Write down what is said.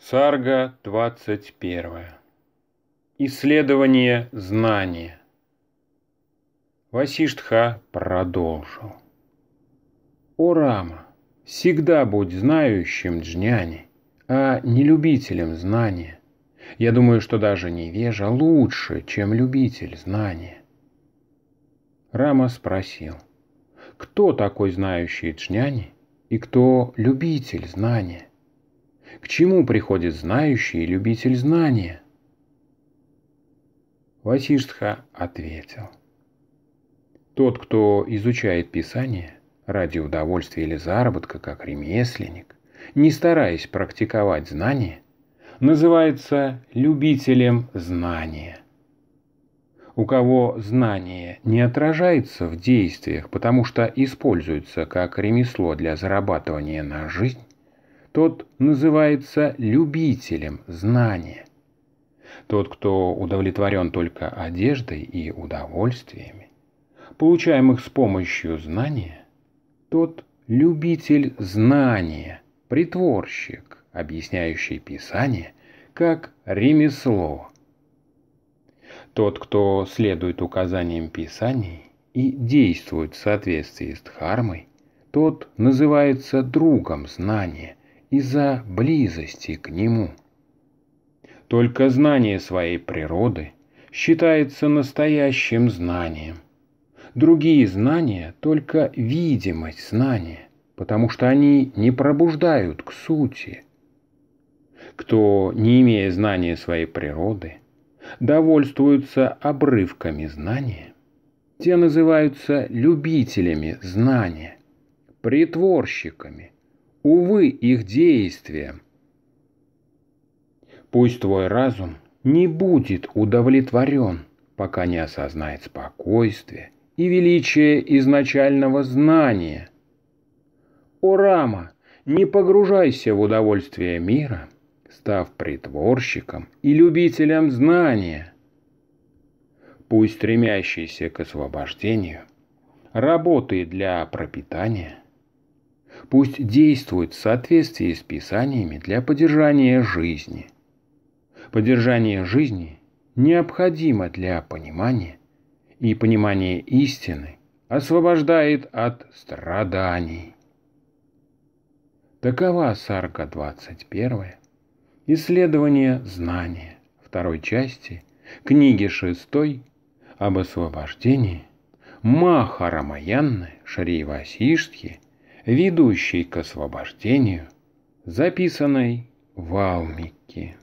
Сарга 21. Исследование знания. Васиштха продолжил. О Рама, всегда будь знающим джняни, а не любителем знания. Я думаю, что даже невежа лучше, чем любитель знания. Рама спросил, кто такой знающий джняни и кто любитель знания? К чему приходит знающий и любитель знания? Васиштха ответил. Тот, кто изучает Писание ради удовольствия или заработка, как ремесленник, не стараясь практиковать знания, называется любителем знания. У кого знание не отражается в действиях, потому что используется как ремесло для зарабатывания на жизнь, тот называется любителем знания. Тот, кто удовлетворен только одеждой и удовольствиями, получаемых с помощью знания, тот любитель знания, притворщик, объясняющий Писание как ремесло. Тот, кто следует указаниям Писаний и действует в соответствии с Дхармой, тот называется другом знания, из-за близости к нему. Только знание своей природы считается настоящим знанием. Другие знания – только видимость знания, потому что они не пробуждают к сути. Кто, не имея знания своей природы, довольствуется обрывками знания, те называются любителями знания, притворщиками – Увы, их действия. Пусть твой разум не будет удовлетворен, пока не осознает спокойствие и величие изначального знания. О, Рама, не погружайся в удовольствие мира, став притворщиком и любителем знания. Пусть стремящийся к освобождению работает для пропитания – пусть действует в соответствии с Писаниями для поддержания жизни. Поддержание жизни необходимо для понимания, и понимание истины освобождает от страданий. Такова Сарка 21, исследование знания второй части книги 6 об освобождении Махарамаянны Шривасиштхи – ведущей к освобождению, записанной в Алмике.